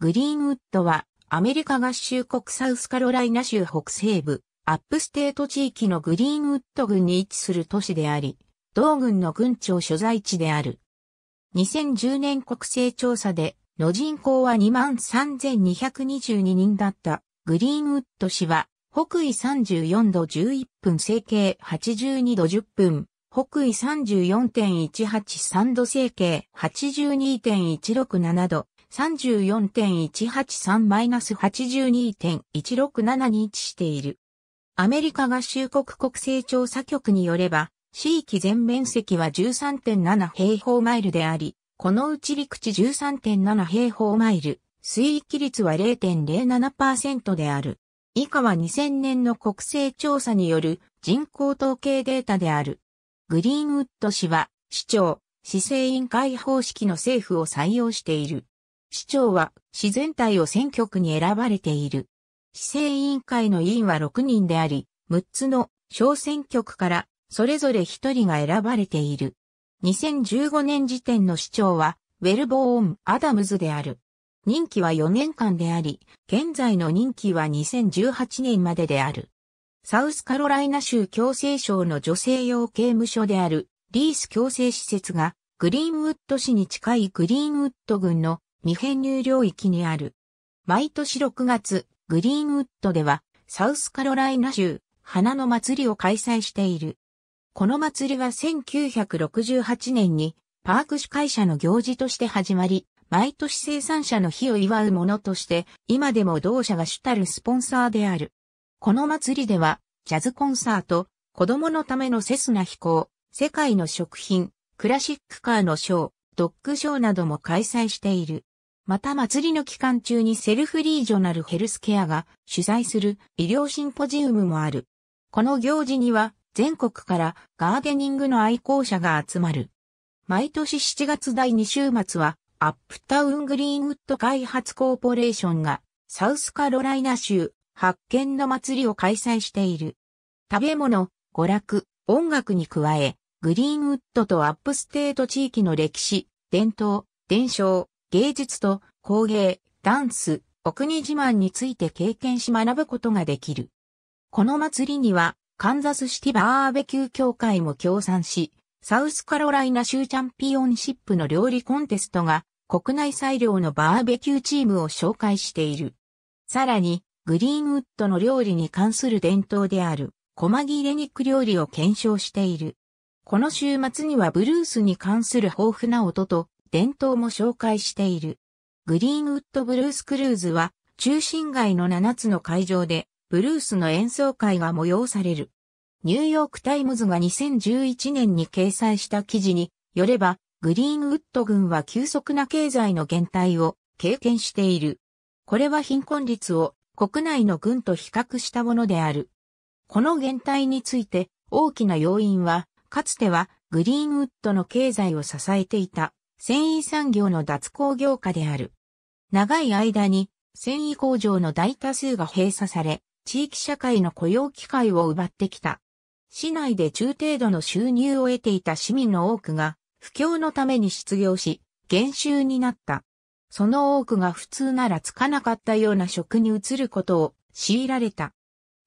グリーンウッドはアメリカ合衆国サウスカロライナ州北西部、アップステート地域のグリーンウッド郡に位置する都市であり、同郡の郡庁所在地である。2010年国勢調査で、の人口は23,222人だったグリーンウッド市は、北緯34度11分整形82度10分、北緯34.183度整形82.167度、34.183-82.167に位置している。アメリカ合衆国国勢調査局によれば、地域全面積は13.7平方マイルであり、このうち陸地13.7平方マイル、水域率は0.07%である。以下は2000年の国勢調査による人口統計データである。グリーンウッド氏は、市長、市政委員会方式の政府を採用している。市長は市全体を選挙区に選ばれている。市政委員会の委員は6人であり、6つの小選挙区からそれぞれ1人が選ばれている。2015年時点の市長はウェルボーン・アダムズである。任期は4年間であり、現在の任期は2018年までである。サウスカロライナ州強制省の女性用刑務所であるリース強制施設がグリーンウッド市に近いグリーンウッド郡の未編入領域にある。毎年6月、グリーンウッドでは、サウスカロライナ州、花の祭りを開催している。この祭りは1968年に、パーク主会社の行事として始まり、毎年生産者の日を祝うものとして、今でも同社が主たるスポンサーである。この祭りでは、ジャズコンサート、子供のためのセスナ飛行、世界の食品、クラシックカーのショー、ドッグショーなども開催している。また祭りの期間中にセルフリージョナルヘルスケアが主催する医療シンポジウムもある。この行事には全国からガーデニングの愛好者が集まる。毎年7月第2週末はアップタウングリーンウッド開発コーポレーションがサウスカロライナ州発見の祭りを開催している。食べ物、娯楽、音楽に加え、グリーンウッドとアップステート地域の歴史、伝統、伝承、芸術と工芸、ダンス、お国自慢について経験し学ぶことができる。この祭りには、カンザスシティバーベキュー協会も協賛し、サウスカロライナ州チャンピオンシップの料理コンテストが国内最良のバーベキューチームを紹介している。さらに、グリーンウッドの料理に関する伝統である、細切れ肉料理を検証している。この週末にはブルースに関する豊富な音と伝統も紹介している。グリーンウッドブルースクルーズは中心街の7つの会場でブルースの演奏会が催される。ニューヨークタイムズが2011年に掲載した記事によれば、グリーンウッド軍は急速な経済の減退を経験している。これは貧困率を国内の軍と比較したものである。この減退について大きな要因は、かつてはグリーンウッドの経済を支えていた繊維産業の脱工業化である。長い間に繊維工場の大多数が閉鎖され、地域社会の雇用機会を奪ってきた。市内で中程度の収入を得ていた市民の多くが、不況のために失業し、減収になった。その多くが普通ならつかなかったような職に移ることを強いられた。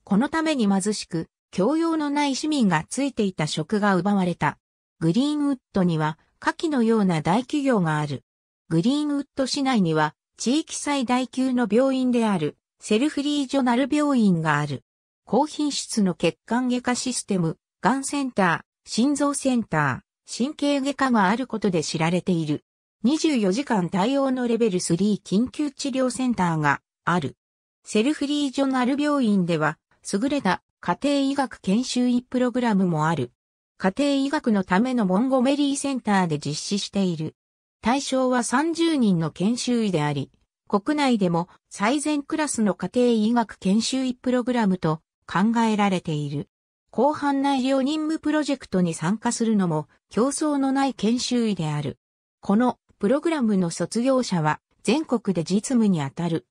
このために貧しく、教養のない市民がついていた職が奪われた。グリーンウッドには下記のような大企業がある。グリーンウッド市内には地域最大級の病院であるセルフリージョナル病院がある。高品質の血管外科システム、がんセンター、心臓センター、神経外科があることで知られている。24時間対応のレベル3緊急治療センターがある。セルフリージョナル病院では優れた家庭医学研修医プログラムもある。家庭医学のためのモンゴメリーセンターで実施している。対象は30人の研修医であり、国内でも最善クラスの家庭医学研修医プログラムと考えられている。広範な医療任務プロジェクトに参加するのも競争のない研修医である。このプログラムの卒業者は全国で実務にあたる。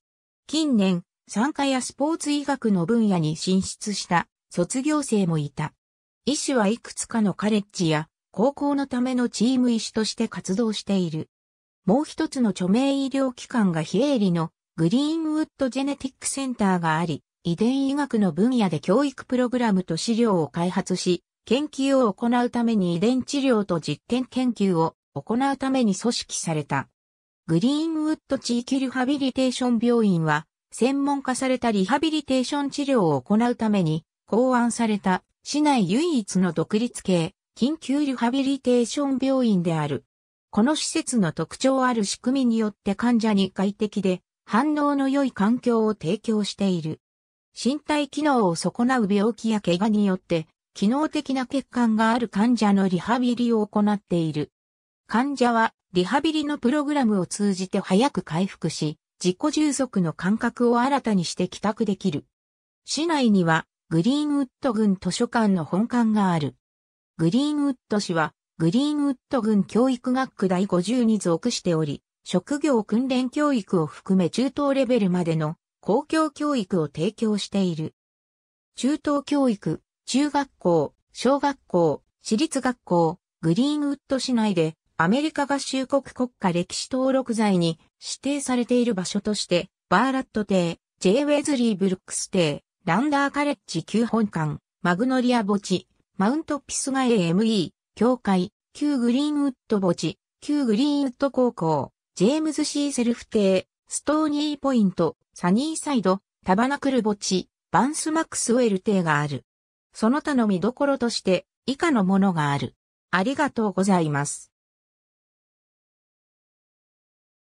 近年、産科やスポーツ医学の分野に進出した卒業生もいた。医師はいくつかのカレッジや高校のためのチーム医師として活動している。もう一つの著名医療機関が非営利のグリーンウッドジェネティックセンターがあり、遺伝医学の分野で教育プログラムと資料を開発し、研究を行うために遺伝治療と実験研究を行うために組織された。グリーンウッド地域リハビリテーション病院は、専門化されたリハビリテーション治療を行うために考案された市内唯一の独立系、緊急リハビリテーション病院である。この施設の特徴ある仕組みによって患者に快適で反応の良い環境を提供している。身体機能を損なう病気や怪我によって機能的な欠陥がある患者のリハビリを行っている。患者はリハビリのプログラムを通じて早く回復し、自己充足の感覚を新たにして帰宅できる。市内にはグリーンウッド郡図書館の本館がある。グリーンウッド市は、グリーンウッド郡教育学区第50に属しており、職業訓練教育を含め中等レベルまでの公共教育を提供している。中等教育、中学校、小学校、私立学校、グリーンウッド市内でアメリカ合衆国国家歴史登録財に指定されている場所として、バーラット邸、J. ウェズリー・ブルックス邸、ランダーカレッジ旧本館、マグノリア墓地、マウントピスガエ ME、教会、旧グリーンウッド墓地、旧グリーンウッド高校、ジェームズ・シーセルフ邸、ストーニーポイント、サニーサイド、タバナクル墓地、バンス・マックスウェル邸がある。その他の見どころとして、以下のものがある。ありがとうございます。